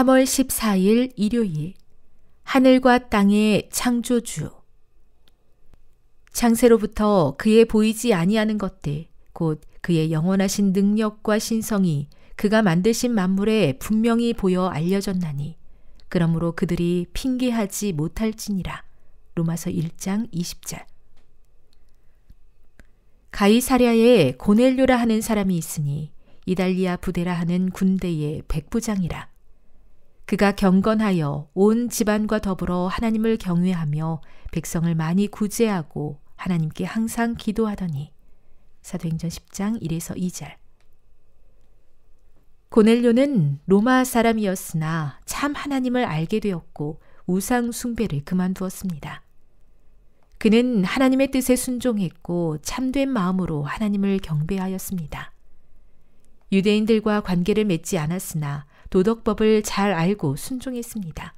3월 14일 일요일 하늘과 땅의 창조주 창세로부터 그의 보이지 아니하는 것들 곧 그의 영원하신 능력과 신성이 그가 만드신 만물에 분명히 보여 알려졌나니 그러므로 그들이 핑계하지 못할지니라 로마서 1장 20절 가이사랴에 고넬료라 하는 사람이 있으니 이달리아 부대라 하는 군대의 백부장이라 그가 경건하여 온 집안과 더불어 하나님을 경외하며 백성을 많이 구제하고 하나님께 항상 기도하더니 사도행전 10장 1에서 2절 고넬료는 로마 사람이었으나 참 하나님을 알게 되었고 우상 숭배를 그만두었습니다. 그는 하나님의 뜻에 순종했고 참된 마음으로 하나님을 경배하였습니다. 유대인들과 관계를 맺지 않았으나 도덕법을 잘 알고 순종했습니다.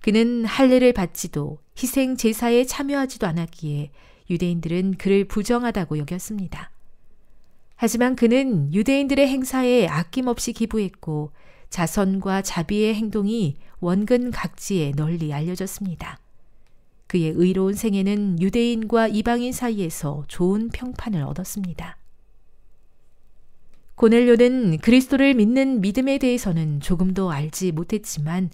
그는 할례를 받지도 희생 제사에 참여하지도 않았기에 유대인들은 그를 부정하다고 여겼습니다. 하지만 그는 유대인들의 행사에 아낌없이 기부했고 자선과 자비의 행동이 원근 각지에 널리 알려졌습니다. 그의 의로운 생애는 유대인과 이방인 사이에서 좋은 평판을 얻었습니다. 고넬료는 그리스도를 믿는 믿음에 대해서는 조금도 알지 못했지만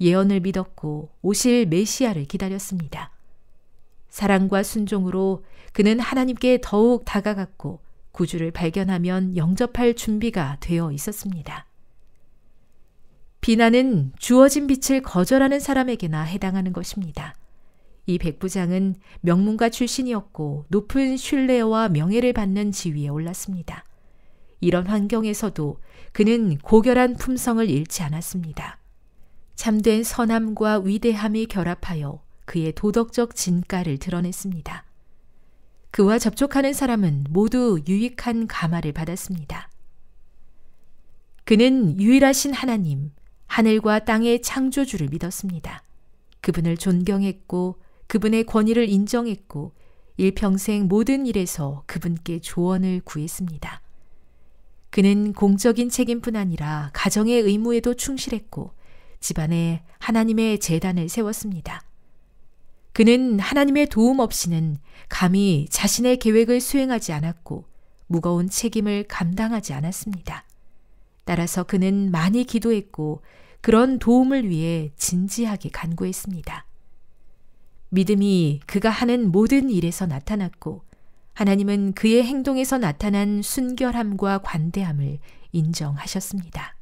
예언을 믿었고 오실 메시아를 기다렸습니다. 사랑과 순종으로 그는 하나님께 더욱 다가갔고 구주를 발견하면 영접할 준비가 되어 있었습니다. 비난은 주어진 빛을 거절하는 사람에게나 해당하는 것입니다. 이 백부장은 명문가 출신이었고 높은 신뢰와 명예를 받는 지위에 올랐습니다. 이런 환경에서도 그는 고결한 품성을 잃지 않았습니다. 참된 선함과 위대함이 결합하여 그의 도덕적 진가를 드러냈습니다. 그와 접촉하는 사람은 모두 유익한 가마를 받았습니다. 그는 유일하신 하나님, 하늘과 땅의 창조주를 믿었습니다. 그분을 존경했고 그분의 권위를 인정했고 일평생 모든 일에서 그분께 조언을 구했습니다. 그는 공적인 책임뿐 아니라 가정의 의무에도 충실했고 집안에 하나님의 재단을 세웠습니다. 그는 하나님의 도움 없이는 감히 자신의 계획을 수행하지 않았고 무거운 책임을 감당하지 않았습니다. 따라서 그는 많이 기도했고 그런 도움을 위해 진지하게 간구했습니다. 믿음이 그가 하는 모든 일에서 나타났고 하나님은 그의 행동에서 나타난 순결함과 관대함을 인정하셨습니다.